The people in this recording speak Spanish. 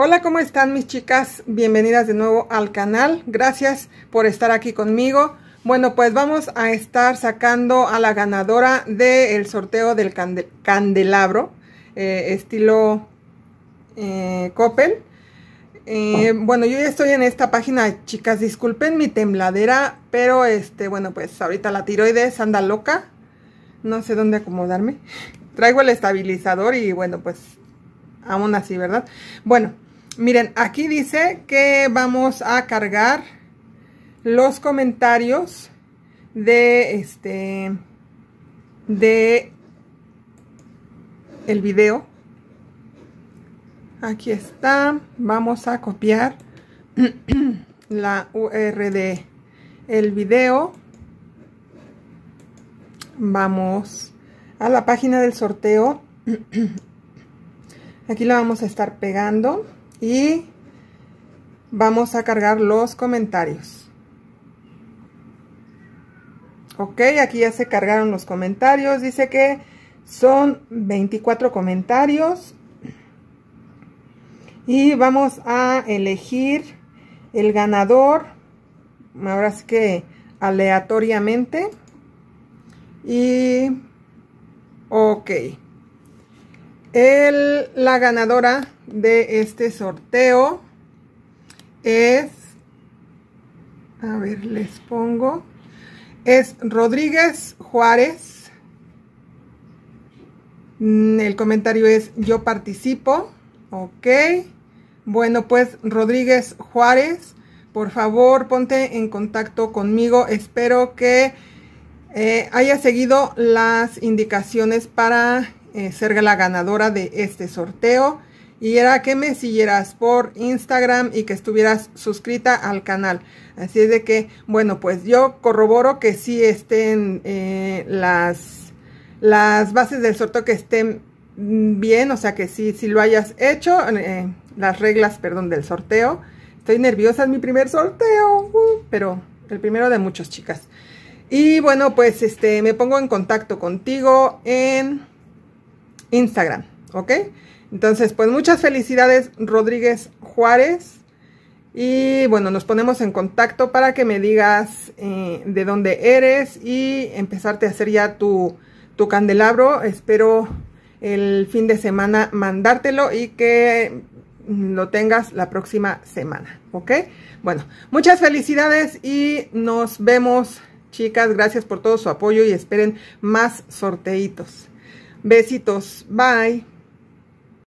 Hola, ¿cómo están mis chicas? Bienvenidas de nuevo al canal. Gracias por estar aquí conmigo. Bueno, pues vamos a estar sacando a la ganadora del sorteo del candelabro, eh, estilo eh, Coppel. Eh, ah. bueno, yo ya estoy en esta página, chicas, disculpen mi tembladera, pero este, bueno, pues ahorita la tiroides anda loca. No sé dónde acomodarme. Traigo el estabilizador y bueno, pues aún así, ¿verdad? Bueno, Miren, aquí dice que vamos a cargar los comentarios de este de el video. Aquí está. Vamos a copiar la URL del video. Vamos a la página del sorteo. Aquí la vamos a estar pegando y vamos a cargar los comentarios. Ok, aquí ya se cargaron los comentarios. Dice que son 24 comentarios. Y vamos a elegir el ganador. Ahora es que aleatoriamente. Y... Ok la ganadora de este sorteo es, a ver, les pongo, es Rodríguez Juárez. Mm, el comentario es, yo participo, ok. Bueno, pues Rodríguez Juárez, por favor, ponte en contacto conmigo. Espero que eh, haya seguido las indicaciones para eh, ser la ganadora de este sorteo y era que me siguieras por Instagram y que estuvieras suscrita al canal. Así es de que, bueno, pues yo corroboro que sí estén eh, las, las bases del sorteo que estén bien, o sea que sí, si lo hayas hecho, eh, las reglas, perdón, del sorteo. Estoy nerviosa, es mi primer sorteo, uh, pero el primero de muchos, chicas. Y bueno, pues este, me pongo en contacto contigo en Instagram, ¿ok? Entonces, pues muchas felicidades Rodríguez Juárez. Y bueno, nos ponemos en contacto para que me digas eh, de dónde eres y empezarte a hacer ya tu, tu candelabro. Espero el fin de semana mandártelo y que mm, lo tengas la próxima semana, ¿ok? Bueno, muchas felicidades y nos vemos, chicas. Gracias por todo su apoyo y esperen más sorteitos. Besitos, bye.